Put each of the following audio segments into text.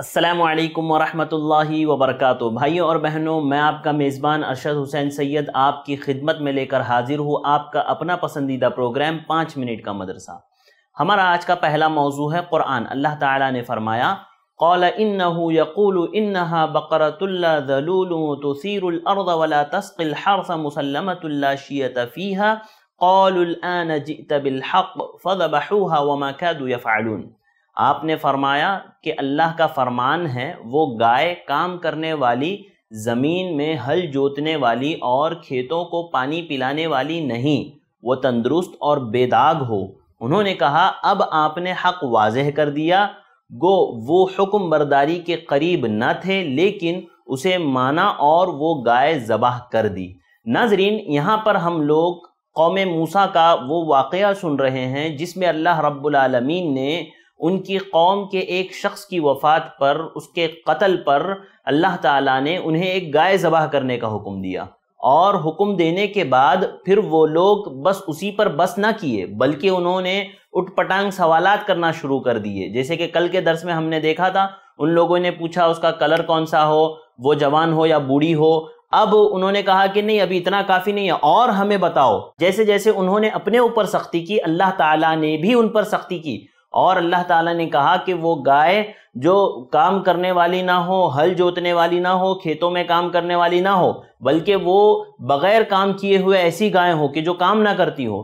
असलकम वरहमतुल्लाहि वबरकत भाइयों और बहनों मैं आपका मेज़बान अरशद हुसैन सैयद आपकी खिदमत में लेकर हाजिर हूँ आपका अपना पसंदीदा प्रोग्राम पाँच मिनट का मदरसा हमारा आज का पहला मौजू है क़ुरान अल्लाह ताला ने फरमाया قال يقول لا ذلول تثير यकूल ولا تسقي الحرث तस्किल لا मुसलमतुल्ला فيها قالوا कौल جئت بالحق فذبحوها وما كادوا يفعلون आपने फरमाया कि अल्लाह का फरमान है वो गाय काम करने वाली ज़मीन में हल जोतने वाली और खेतों को पानी पिलाने वाली नहीं वो तंदुरुस्त और बेदाग हो उन्होंने कहा अब आपने हक वाजह कर दिया गो वो हुक्म बर्दारी के करीब न थे लेकिन उसे माना और वो गाय जबाह कर दी नाजरीन यहाँ पर हम लोग कौम मूसा का वो वाक़ सुन रहे हैं जिसमें अल्लाह रब्बुल रबालमीन ने उनकी कौम के एक शख्स की वफ़ात पर उसके कत्ल पर अल्लाह ताला ने उन्हें एक गाय ज़बाह करने का हुक्म दिया और हुक्म देने के बाद फिर वो लोग बस उसी पर बस ना किए बल्कि उन्होंने पटांग सवाल करना शुरू कर दिए जैसे कि कल के दर्स में हमने देखा था उन लोगों ने पूछा उसका कलर कौन सा हो वो जवान हो या बूढ़ी हो अब उन्होंने कहा कि नहीं अभी इतना काफ़ी नहीं है और हमें बताओ जैसे जैसे उन्होंने अपने ऊपर सख्ती की अल्लाह ताला ने भी उन पर सख्ती की और अल्लाह ताला ने कहा कि वो गाय जो काम करने वाली ना हो हल जोतने वाली ना हो खेतों में काम करने वाली ना हो बल्कि वो बग़ैर काम किए हुए ऐसी गाय हो कि जो काम ना करती हो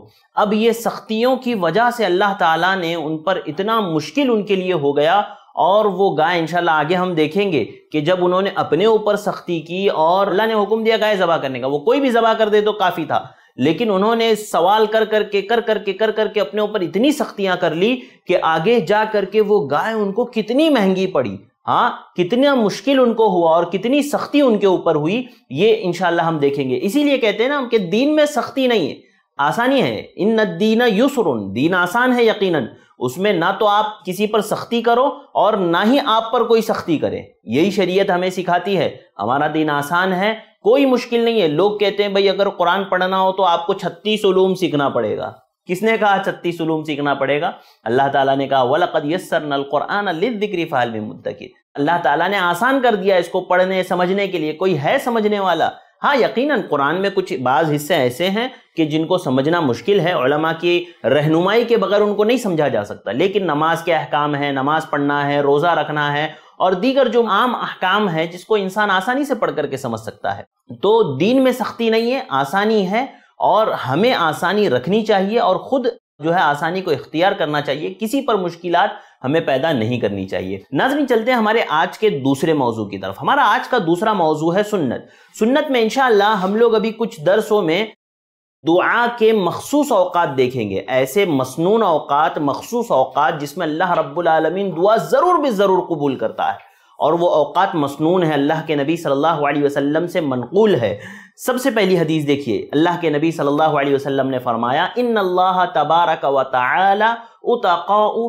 अब ये सख्तियों की वजह से अल्लाह ताला ने उन पर इतना मुश्किल उनके लिए हो गया और वो गाय इंशाल्लाह आगे हम देखेंगे कि जब उन्होंने अपने ऊपर सख्ती की और अल्लाह ने हुक्म दिया गाय ज़बा करने का वो कोई भी ज़बा कर दे तो काफ़ी था लेकिन उन्होंने सवाल कर करके कर करके कर करके अपने ऊपर इतनी सख्तियां कर ली कि आगे जा करके वो गाय उनको कितनी महंगी पड़ी हाँ कितना मुश्किल उनको हुआ और कितनी सख्ती उनके ऊपर हुई ये इनशाला हम देखेंगे इसीलिए कहते हैं ना कि दीन में सख्ती नहीं है आसानी है इन दीन युसर दीन आसान है यकीनन उसमें ना तो आप किसी पर सख्ती करो और ना ही आप पर कोई सख्ती करे यही शरीयत हमें सिखाती है हमारा दीन आसान है कोई मुश्किल नहीं है लोग कहते हैं भाई अगर कुरान पढ़ना हो तो आपको छत्तीस उलूम सीखना पड़ेगा किसने कहा छत्तीस उलूम सीखना पड़ेगा अल्लाह ताला ने कहा वलकद यस्सर नल कुरान लिद्रिक्री फ़ाल में मुद्दकिर अल्लाह ताला ने आसान कर दिया इसको पढ़ने समझने के लिए कोई है समझने वाला हाँ यकीनन कुरान में कुछ बाज़ हिस्से ऐसे हैं कि जिनको समझना मुश्किल है की रहनुमाई के बगैर उनको नहीं समझा जा सकता लेकिन नमाज के अहकाम है नमाज पढ़ना है रोज़ा रखना है और दीगर जो आम अहकाम है जिसको इंसान आसानी से पढ़ करके समझ सकता है तो दीन में सख्ती नहीं है आसानी है और हमें आसानी रखनी चाहिए और ख़ुद जो है आसानी को इख्तियार करना चाहिए किसी पर मुश्किल हमें पैदा नहीं करनी चाहिए नाजमी चलते हैं हमारे आज के दूसरे मौजू की तरफ हमारा आज का दूसरा मौजू है सुन्नत सुन्नत में इनशाला हम लोग अभी कुछ दरसों में दुआ के मखसूस अवकात देखेंगे ऐसे मसनून अवकात मखसूस अवकात जिसमें अल्लाह रब्बुल रबालमीन दुआ ज़रूर भी ज़रूर कबूल करता है और वो अवकात मसनून है अल्लाह के नबी सल्लल्लाहु अलैहि वसल्लम से मनकूल है सबसे पहली हदीस देखिए अल्लाह के नबी सल्लल्लाहु अलैहि वसल्लम ने फरमाया इन अल्लाह तबारक व ताली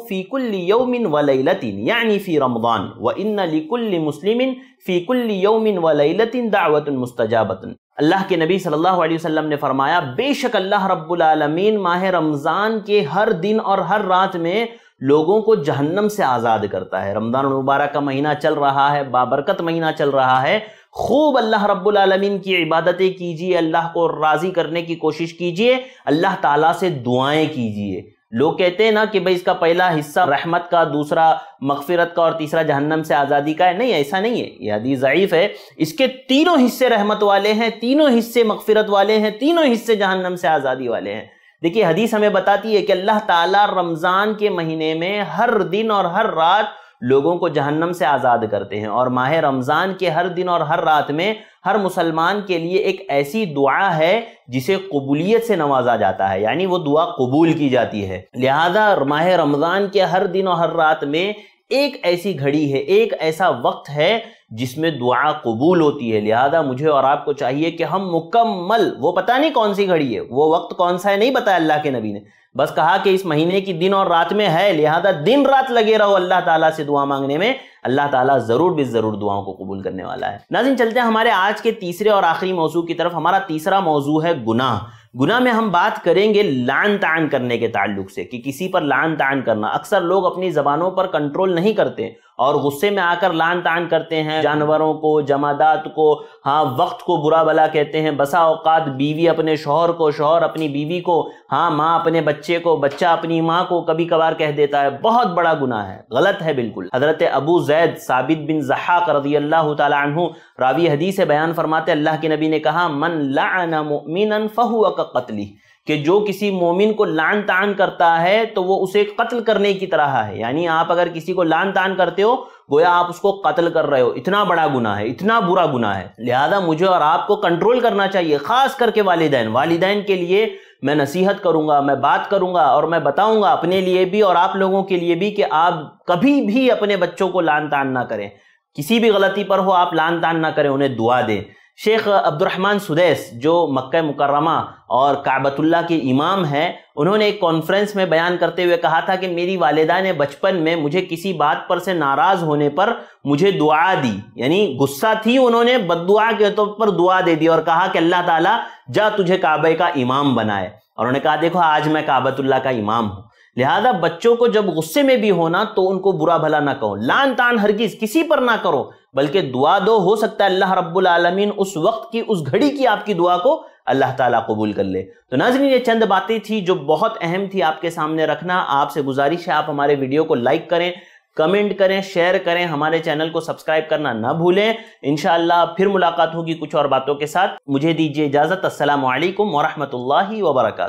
फ़ीकुल्लिन वलतिन यानी फ़ी रमदान व इन लिकुल्ल मुस्लिम फ़ीकुल्लिन वलतिन दावतन मुस्तजाबतन अल्लाह के नबी सल्लल्लाहु अलैहि वसल्लम ने फरमाया बेशक अल्लाह रब्बुल रब्बुलमीन माह रमज़ान के हर दिन और हर रात में लोगों को जहन्नम से आज़ाद करता है रमज़ान मुबारक का महीना चल रहा है बाबरकत महीना चल रहा है खूब अल्लाह रब्बुल आलमीन की इबादतें कीजिए अल्लाह को राज़ी करने की कोशिश कीजिए अल्लाह ताला से दुआएं कीजिए लोग कहते हैं ना कि भाई इसका पहला हिस्सा रहमत का दूसरा मगफिरत का और तीसरा जहन्नम से आज़ादी का है नहीं ऐसा नहीं है यह हदीस ज़यीफ़ है इसके तीनों हिस्से रहमत वाले हैं तीनों हिस्से मगफिरत वाले हैं तीनों हिस्से जहन्नम से आज़ादी वाले हैं देखिए हदीस हमें बताती है कि अल्लाह ताला रमज़ान के महीने में हर दिन और हर रात लोगों को जहन्नम से आज़ाद करते हैं और माह रमज़ान के हर दिन और हर रात में हर मुसलमान के लिए एक ऐसी दुआ है जिसे कबूलियत से नवाजा जाता है यानी वो दुआ कबूल की जाती है लिहाजा माह रमज़ान के हर दिन और हर रात में एक ऐसी घड़ी है एक ऐसा वक्त है जिसमें दुआ कबूल होती है लिहाजा मुझे और आपको चाहिए कि हम मुकम्मल वो पता नहीं कौन सी घड़ी है वो वक्त कौन सा है नहीं बताया अल्लाह के नबी ने बस कहा कि इस महीने की दिन और रात में है लिहाजा दिन रात लगे रहो अल्लाह ताला से दुआ मांगने में अल्लाह ताला ज़रूर भी ज़रूर दुआओं को कबूल करने वाला है नाजिन चलते हैं हमारे आज के तीसरे और आखिरी मौजू की तरफ हमारा तीसरा मौजू है गुनाह गुना में हम बात करेंगे लान तान करने के ताल्लुक से कि किसी पर लान तान करना अक्सर लोग अपनी ज़बानों पर कंट्रोल नहीं करते और गुस्से में आकर लान तान करते हैं जानवरों को जमादात को हाँ वक्त को बुरा भला कहते हैं बसा औकात बीवी अपने शोहर को शोहर अपनी बीवी को हाँ माँ अपने बच्चे को बच्चा अपनी माँ को कभी कभार कह देता है बहुत बड़ा गुना है गलत है बिल्कुल हजरत अबू जैद साबित बिन जहाक रजी अल्लाह तु रावी हदीस बयान फरमाते अल्लाह के नबी ने कहा मन लाना मोमिन फ़हुआ का कतली कि जो किसी मोमिन को लान तान करता है तो वो उसे कत्ल करने की तरह है यानी आप अगर किसी को लान तान करते हो गोया आप उसको कत्ल कर रहे हो इतना बड़ा गुना है इतना बुरा गुना है लिहाजा मुझे और आपको कंट्रोल करना चाहिए खास करके वालदेन वालदेन के लिए मैं नसीहत करूंगा मैं बात करूंगा और मैं बताऊंगा अपने लिए भी और आप लोगों के लिए भी कि आप कभी भी अपने बच्चों को लान तान ना करें किसी भी गलती पर हो आप लान तान ना करें उन्हें दुआ दें शेख अब्दुलरहमान सुदैस जो मक्का मुकर्रमा और काबतुल्ला के इमाम हैं उन्होंने एक कॉन्फ्रेंस में बयान करते हुए कहा था कि मेरी वालदा ने बचपन में मुझे किसी बात पर से नाराज़ होने पर मुझे दुआ दी यानी गुस्सा थी उन्होंने बदुआ के तौर तो पर दुआ दे दी और कहा कि अल्लाह ताला जा तुझे काबे का इमाम बनाए और उन्होंने कहा देखो आज मैं काबतुल्ला का इमाम हूँ लिहाजा बच्चों को जब गुस्से में भी होना तो उनको बुरा भला ना कहो लान तान हरगिज किसी पर ना करो बल्कि दुआ दो हो सकता है अल्लाह रब्बुल आलमीन उस वक्त की उस घड़ी की आपकी दुआ को अल्लाह ताला कबूल कर ले तो नाजरीन ये चंद बातें थी जो बहुत अहम थी आपके सामने रखना आपसे गुजारिश है आप हमारे वीडियो को लाइक करें कमेंट करें शेयर करें हमारे चैनल को सब्सक्राइब करना ना भूलें इनशाला फिर मुलाकात होगी कुछ और बातों के साथ मुझे दीजिए इजाज़त असलम वरहमल वबरक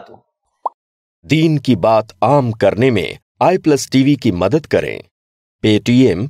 दीन की बात आम करने में आई प्लस टीवी की मदद करें पेटीएम